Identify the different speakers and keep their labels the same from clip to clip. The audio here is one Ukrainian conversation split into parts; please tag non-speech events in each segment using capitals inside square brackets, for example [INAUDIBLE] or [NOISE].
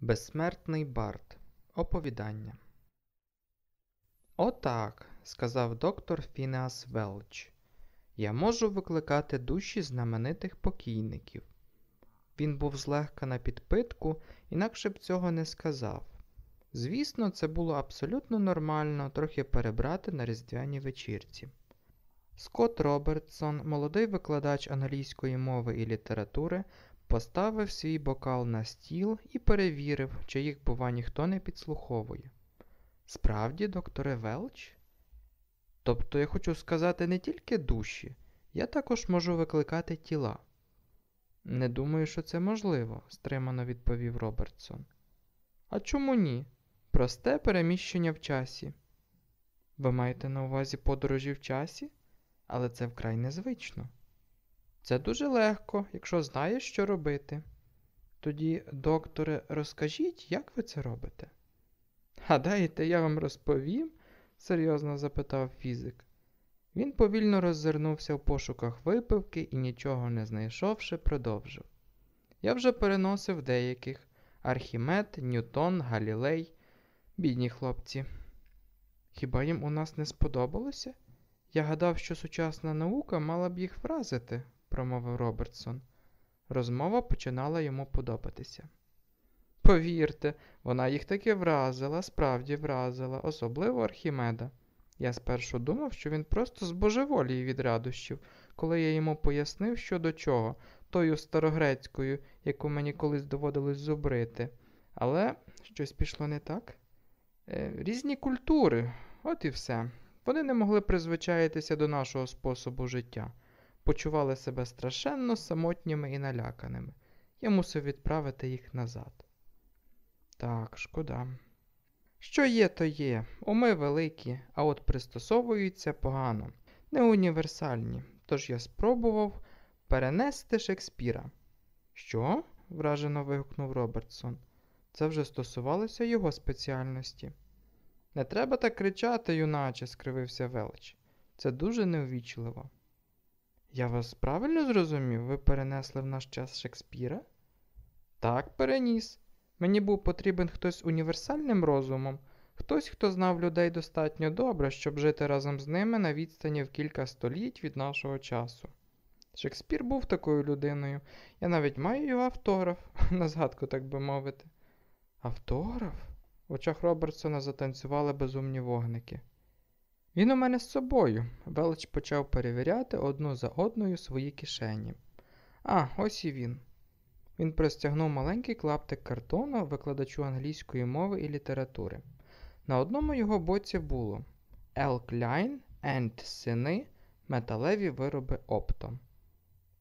Speaker 1: Безсмертний Барт. Оповідання. Отак, сказав доктор Фінеас Велч. Я можу викликати душі знаменитих покійників. Він був злегка на підпитку, інакше б цього не сказав. Звісно, це було абсолютно нормально трохи перебрати на різдвяній вечірці. Скотт Робертсон, молодий викладач англійської мови і літератури, Поставив свій бокал на стіл і перевірив, чи їх, бува, ніхто не підслуховує. Справді, докторе Велч? Тобто я хочу сказати не тільки душі, я також можу викликати тіла. Не думаю, що це можливо, стримано відповів Робертсон. А чому ні? Просте переміщення в часі. Ви маєте на увазі подорожі в часі? Але це вкрай незвично. Це дуже легко, якщо знаєш, що робити. Тоді, докторе, розкажіть, як ви це робите? Гадаєте, я вам розповім? серйозно запитав фізик. Він повільно роззирнувся в пошуках випивки і, нічого не знайшовши, продовжив. Я вже переносив деяких Архімед, Ньютон, Галілей, бідні хлопці. Хіба їм у нас не сподобалося? Я гадав, що сучасна наука мала б їх вразити промовив Робертсон. Розмова починала йому подобатися. Повірте, вона їх таки вразила, справді вразила, особливо Архімеда. Я спершу думав, що він просто збожеволіє від радощів, коли я йому пояснив, що до чого, тою старогрецькою, яку мені колись доводилось зубрити. Але щось пішло не так. Е, різні культури, от і все. Вони не могли призвичаїтися до нашого способу життя почували себе страшенно самотніми і наляканими. Я мусив відправити їх назад. Так, шкода. Що є, то є. Уми великі, а от пристосовуються погано, не універсальні. Тож я спробував перенести Шекспіра. Що? вражено вигукнув Робертсон. Це вже стосувалося його спеціальності. Не треба так кричати, юначе, скривився велич. Це дуже неввічливо. Я вас правильно зрозумів? Ви перенесли в наш час Шекспіра? Так, переніс. Мені був потрібен хтось універсальним розумом, хтось, хто знав людей достатньо добре, щоб жити разом з ними на відстані в кілька століть від нашого часу. Шекспір був такою людиною. Я навіть маю його автограф, [LAUGHS] на згадку, так би мовити. Автограф? В очах Робертсона затанцювали безумні вогники. Він у мене з собою. Белич почав перевіряти одну за одною свої кишені. А, ось і він. Він простягнув маленький клаптик картону викладачу англійської мови і літератури. На одному його боці було Ел Кляйн енд сини металеві вироби оптом.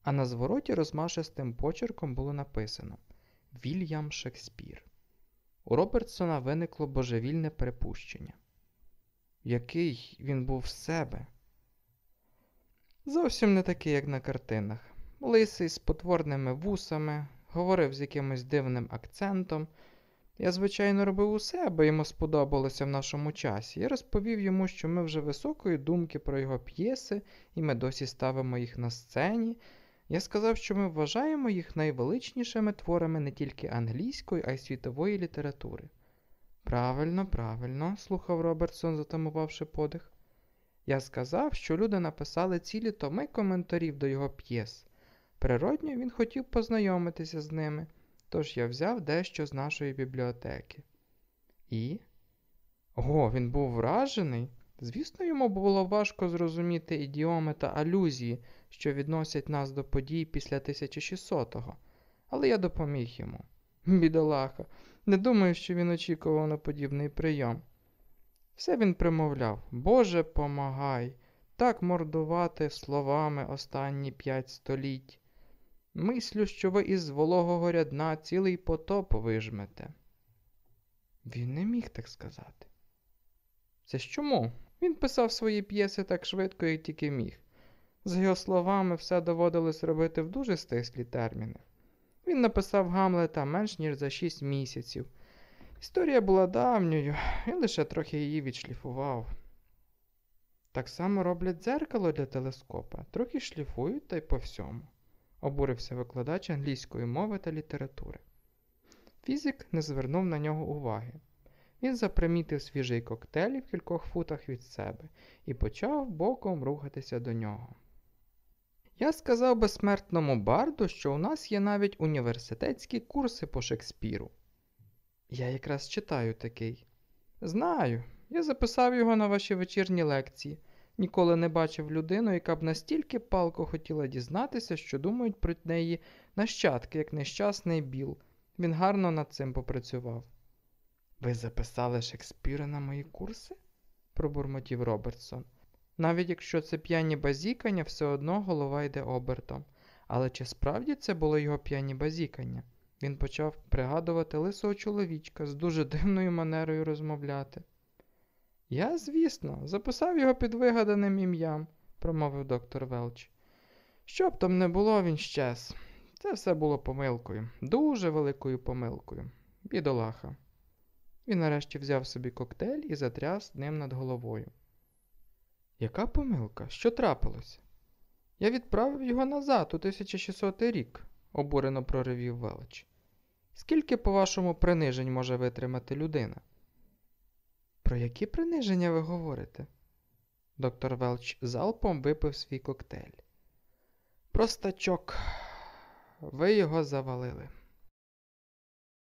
Speaker 1: А на звороті розмашистим почерком було написано Вільям Шекспір. У Робертсона виникло божевільне припущення який він був з себе. Зовсім не такий, як на картинах. Лисий з потворними вусами, говорив з якимось дивним акцентом. Я, звичайно, робив усе, аби йому сподобалося в нашому часі, і розповів йому, що ми вже високої думки про його п'єси, і ми досі ставимо їх на сцені. Я сказав, що ми вважаємо їх найвеличнішими творами не тільки англійської, а й світової літератури. Правильно, правильно, слухав Робертсон, затамувавши подих. Я сказав, що люди написали цілі томи коментарів до його п'єс. Природньо він хотів познайомитися з ними, тож я взяв дещо з нашої бібліотеки. І. Ого, він був вражений. Звісно, йому було важко зрозуміти ідіоми та алюзії, що відносять нас до подій після 1600-го, але я допоміг йому. [LAUGHS] бідолаха. Не думаю, що він очікував на подібний прийом. Все він примовляв Боже помагай, так мордувати словами останні п'ять століть. Мислю, що ви із вологого рядна цілий потоп вижмете. Він не міг так сказати. Це ж чому? Він писав свої п'єси так швидко, як тільки міг. За його словами, все доводилось робити в дуже стислі терміни. Він написав Гамлета менш ніж за шість місяців. Історія була давньою і лише трохи її відшліфував. Так само роблять дзеркало для телескопа, трохи шліфують та й по всьому, обурився викладач англійської мови та літератури. Фізик не звернув на нього уваги. Він запримітив свіжий коктейль в кількох футах від себе і почав боком рухатися до нього. Я сказав безсмертному барду, що у нас є навіть університетські курси по Шекспіру. Я якраз читаю такий. Знаю, я записав його на ваші вечірні лекції. Ніколи не бачив людину, яка б настільки палко хотіла дізнатися, що думають про неї нащадки, як нещасний біл. Він гарно над цим попрацював. Ви записали Шекспіра на мої курси? пробурмотів Робертсон. Навіть якщо це п'яні базікання, все одно голова йде обертом. Але чи справді це було його п'яні базікання? Він почав пригадувати лисого чоловічка з дуже дивною манерою розмовляти. Я, звісно, записав його під вигаданим ім'ям, промовив доктор Велч. Щоб там не було, він щез. Це все було помилкою, дуже великою помилкою. Бідолаха. Він нарешті взяв собі коктейль і затряс ним над головою. Яка помилка? Що трапилося? Я відправив його назад у 1600 рік, обурено проривів велич. Скільки, по-вашому, принижень може витримати людина? Про які приниження ви говорите? Доктор Велч залпом випив свій коктейль. Простачок, ви його завалили.